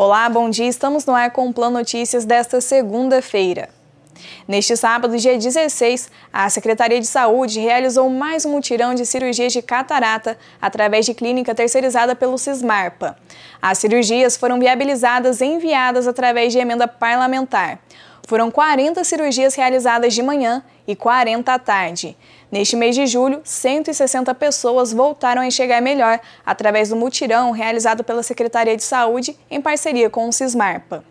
Olá, bom dia. Estamos no ar com o Plano Notícias desta segunda-feira. Neste sábado, dia 16, a Secretaria de Saúde realizou mais um mutirão de cirurgias de catarata através de clínica terceirizada pelo Cismarpa. As cirurgias foram viabilizadas e enviadas através de emenda parlamentar. Foram 40 cirurgias realizadas de manhã e 40 à tarde. Neste mês de julho, 160 pessoas voltaram a enxergar melhor através do mutirão realizado pela Secretaria de Saúde em parceria com o Cismarpa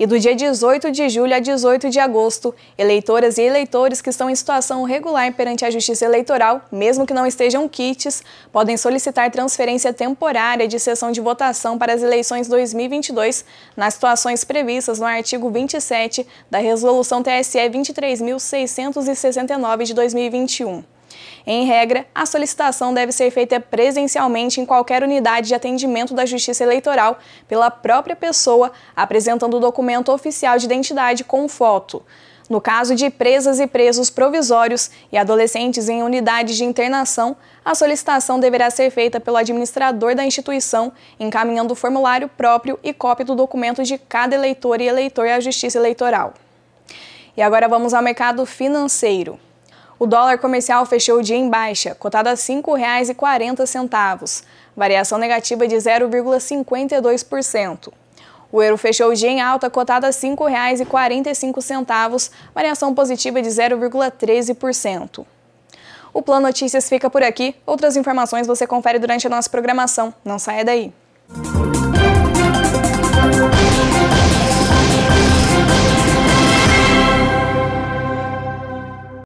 e do dia 18 de julho a 18 de agosto, eleitoras e eleitores que estão em situação regular perante a Justiça Eleitoral, mesmo que não estejam kits, podem solicitar transferência temporária de sessão de votação para as eleições 2022 nas situações previstas no artigo 27 da Resolução TSE 23.669 de 2021. Em regra, a solicitação deve ser feita presencialmente em qualquer unidade de atendimento da Justiça Eleitoral pela própria pessoa, apresentando o documento oficial de identidade com foto. No caso de presas e presos provisórios e adolescentes em unidades de internação, a solicitação deverá ser feita pelo administrador da instituição, encaminhando o formulário próprio e cópia do documento de cada eleitor e eleitor à Justiça Eleitoral. E agora vamos ao mercado financeiro. O dólar comercial fechou o dia em baixa, cotado a R$ 5,40, variação negativa de 0,52%. O euro fechou o dia em alta, cotado a R$ 5,45, variação positiva de 0,13%. O Plano Notícias fica por aqui. Outras informações você confere durante a nossa programação. Não saia daí.